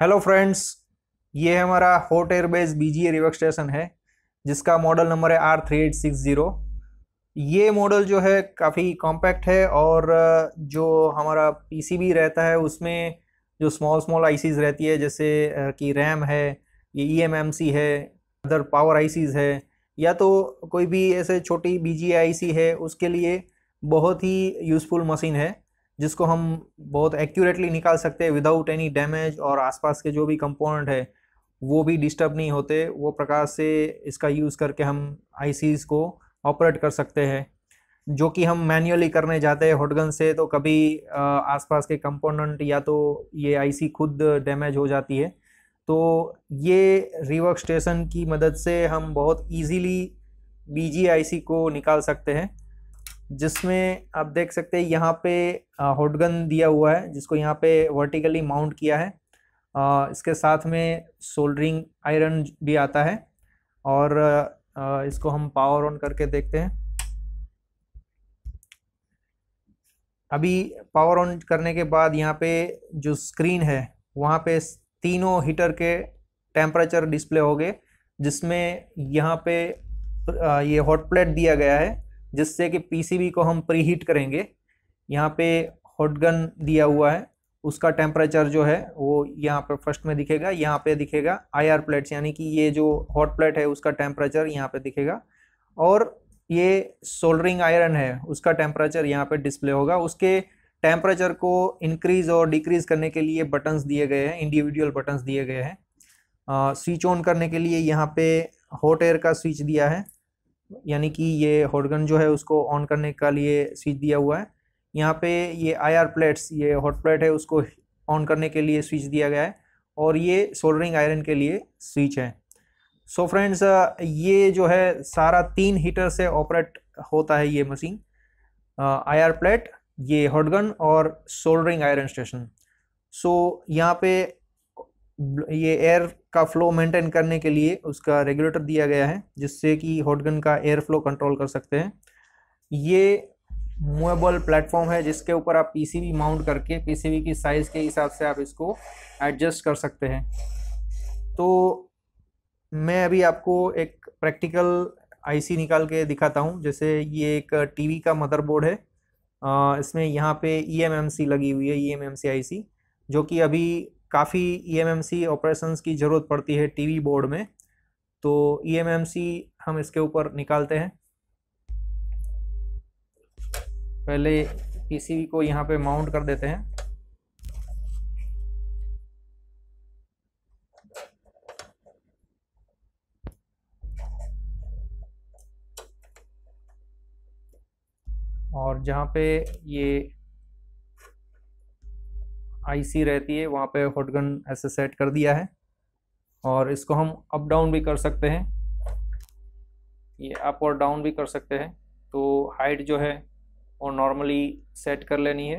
hello friends ये हमारा hot air base BGA rework station है जिसका मॉडल नंबर है R three eight six zero ये मॉडल जो है काफ़ी कॉम्पैक्ट है और जो हमारा पीसीबी रहता है उसमें जो स्मॉल स्मॉल आईसीज रहती है जैसे कि रैम है ये ईएमएमसी e है अदर पावर आईसीज है या तो कोई भी ऐसे छोटी बीजीए आईसी है उसके लिए बहुत ही यूज़फुल मशीन है जिसको हम बहुत एक्यूरेटली निकाल सकते हैं विदाउट एनी डैमेज और आसपास के जो भी कंपोनेंट है वो भी डिस्टर्ब नहीं होते वो प्रकार से इसका यूज़ करके हम आई को ऑपरेट कर सकते हैं जो कि हम मैन्युअली करने जाते हैं हॉटगन से तो कभी आसपास के कंपोनेंट या तो ये आईसी खुद डैमेज हो जाती है तो ये रिवर्क स्टेशन की मदद से हम बहुत इजीली आईसी को निकाल सकते हैं जिसमें आप देख सकते हैं यहाँ पे हॉटगन दिया हुआ है जिसको यहाँ पे वर्टिकली माउंट किया है आ, इसके साथ में सोल्डरिंग आयरन भी आता है और आ, इसको हम पावर ऑन करके देखते हैं अभी पावर ऑन करने के बाद यहाँ पे जो स्क्रीन है वहाँ पे तीनों हीटर के टेम्परेचर डिस्प्ले हो गए जिसमें यहाँ पे ये हॉट प्लेट दिया गया है जिससे कि पीसीबी को हम प्री हीट करेंगे यहाँ पे हॉटगन दिया हुआ है उसका टेम्परेचर जो है वो यहाँ पर फर्स्ट में दिखेगा यहाँ पे दिखेगा आईआर प्लेट्स यानी कि ये जो हॉट प्लेट है उसका टेम्परेचर यहाँ पे दिखेगा और ये सोल्डरिंग आयरन है उसका टेम्परेचर यहाँ पे डिस्प्ले होगा उसके टेम्परेचर को इंक्रीज़ और डिक्रीज करने के लिए बटन्स दिए गए हैं इंडिविजुअल बटन्स दिए गए हैं स्विच ऑन करने के लिए यहाँ पे हॉट एयर का स्विच दिया है यानी कि ये हॉटगन जो है उसको ऑन करने का लिए स्विच दिया हुआ है यहाँ पे ये आईआर प्लेट्स ये हॉट प्लेट है उसको ऑन करने के लिए स्विच दिया गया है और ये सोल्डरिंग आयरन के लिए स्विच है सो so फ्रेंड्स ये जो है सारा तीन हीटर से ऑपरेट होता है ये मशीन आईआर प्लेट ये हॉटगन और सोल्डरिंग आयरन स्टेशन सो यहाँ पे ये एयर का फ्लो मेंटेन करने के लिए उसका रेगुलेटर दिया गया है जिससे कि हॉटगन का एयर फ्लो कंट्रोल कर सकते हैं ये मूवेबल प्लेटफॉर्म है जिसके ऊपर आप पीसीबी माउंट करके पीसीबी की साइज़ के हिसाब से आप इसको एडजस्ट कर सकते हैं तो मैं अभी आपको एक प्रैक्टिकल आईसी निकाल के दिखाता हूँ जैसे ये एक टीवी का मदरबोर्ड है इसमें यहाँ पे ईएमएमसी e लगी हुई है ईएमएमसी e आईसी जो कि अभी काफ़ी ई ऑपरेशंस की ज़रूरत पड़ती है टीवी बोर्ड में तो ई e हम इसके ऊपर निकालते हैं पहले पीसीबी को यहाँ पे माउंट कर देते हैं और जहाँ पे ये आईसी रहती है वहाँ पे हॉटगन ऐसे सेट कर दिया है और इसको हम अप डाउन भी कर सकते हैं ये अप और डाउन भी कर सकते हैं तो हाइट जो है वो नॉर्मली सेट कर लेनी है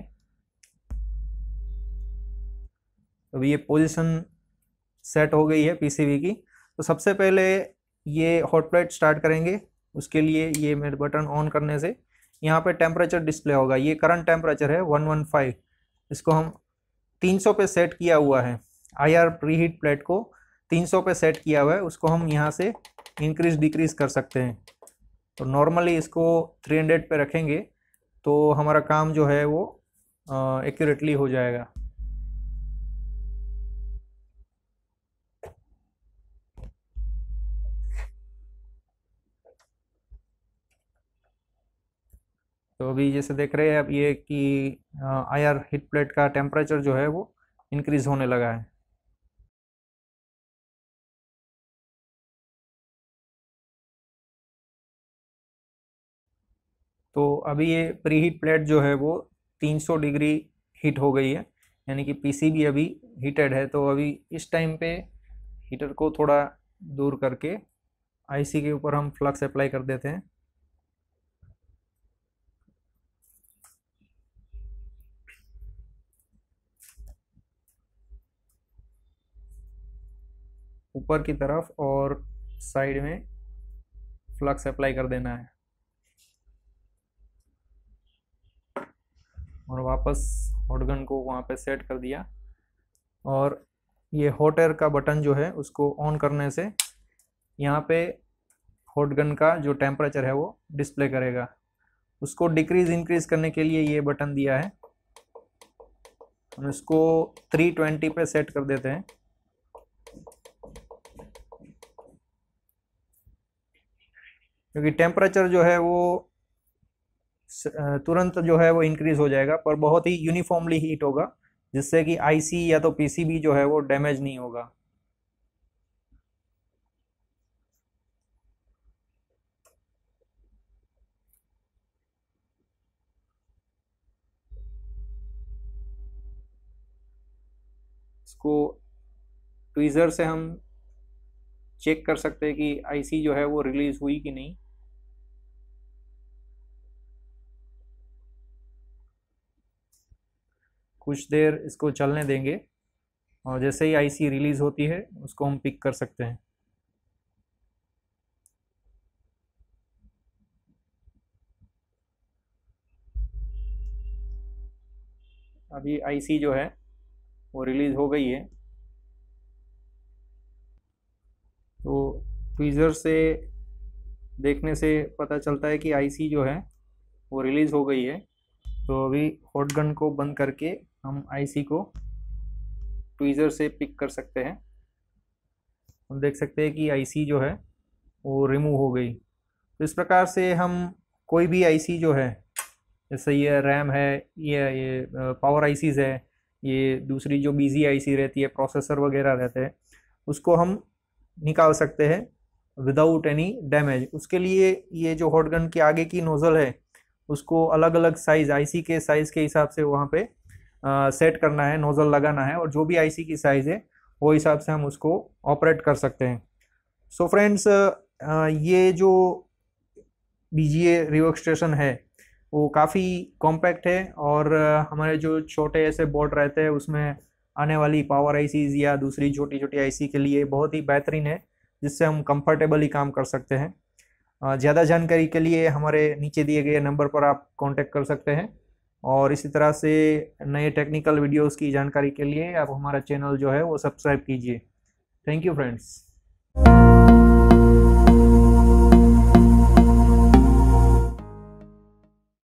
अब ये पोजीशन सेट हो गई है पीसीबी की तो सबसे पहले ये हॉट प्लेट स्टार्ट करेंगे उसके लिए ये मेरे बटन ऑन करने से यहाँ पे टेम्परेचर डिस्प्ले होगा ये करंट टेम्परेचर है 115 इसको हम 300 पे सेट किया हुआ है I R preheat plate को 300 पे सेट किया हुआ है उसको हम यहाँ से इंक्रीज डिक्रीज कर सकते हैं तो नॉर्मली इसको 300 पे रखेंगे तो हमारा काम जो है वो एक्यूरेटली हो जाएगा तो अभी जैसे देख रहे हैं अब ये कि आयर हीट प्लेट का टेम्परेचर जो है वो इंक्रीज़ होने लगा है तो अभी ये प्री हीट प्लेट जो है वो 300 डिग्री हीट हो गई है यानी कि पीसीबी अभी हीटेड है तो अभी इस टाइम पे हीटर को थोड़ा दूर करके आईसी के ऊपर हम फ्लक्स अप्लाई कर देते हैं ऊपर की तरफ और साइड में फ्लक्स अप्लाई कर देना है और वापस हॉटगन को वहाँ पे सेट कर दिया और ये हॉट एयर का बटन जो है उसको ऑन करने से यहाँ पे हॉटगन का जो टेम्परेचर है वो डिस्प्ले करेगा उसको डिक्रीज इंक्रीज करने के लिए ये बटन दिया है हम इसको 320 पे सेट कर देते हैं क्योंकि टेम्परेचर जो है वो तुरंत जो है वो इंक्रीज़ हो जाएगा पर बहुत ही यूनिफॉर्मली हीट होगा जिससे कि आईसी या तो पीसीबी जो है वो डैमेज नहीं होगा इसको ट्वीज़र से हम चेक कर सकते हैं कि आईसी जो है वो रिलीज़ हुई कि नहीं कुछ देर इसको चलने देंगे और जैसे ही आईसी रिलीज़ होती है उसको हम पिक कर सकते हैं अभी आईसी जो है वो रिलीज़ हो गई है तो ट्वीज़र से देखने से पता चलता है कि आईसी जो है वो रिलीज़ हो गई है तो अभी हॉट गन को बंद करके हम आईसी को ट्वीज़र से पिक कर सकते हैं हम देख सकते हैं कि आईसी जो है वो रिमूव हो गई तो इस प्रकार से हम कोई भी आईसी जो है जैसे ये रैम है ये ये पावर आईसीज़ है ये दूसरी जो बीजी आईसी रहती है प्रोसेसर वगैरह रहते हैं उसको हम निकाल सकते हैं विदाउट एनी डैमेज उसके लिए ये जो हॉट गन के आगे की नोज़ल है उसको अलग अलग साइज़ आईसी के साइज़ के हिसाब से वहाँ पे आ, सेट करना है नोज़ल लगाना है और जो भी आईसी की साइज़ है वो हिसाब से हम उसको ऑपरेट कर सकते हैं सो so फ्रेंड्स ये जो बी जी है वो काफ़ी कॉम्पैक्ट है और हमारे जो छोटे ऐसे बोर्ड रहते हैं उसमें आने वाली पावर आईसीज या दूसरी छोटी छोटी आईसी के लिए बहुत ही बेहतरीन है जिससे हम कंफर्टेबली काम कर सकते हैं ज़्यादा जानकारी के लिए हमारे नीचे दिए गए नंबर पर आप कांटेक्ट कर सकते हैं और इसी तरह से नए टेक्निकल वीडियोस की जानकारी के लिए आप हमारा चैनल जो है वो सब्सक्राइब कीजिए थैंक यू फ्रेंड्स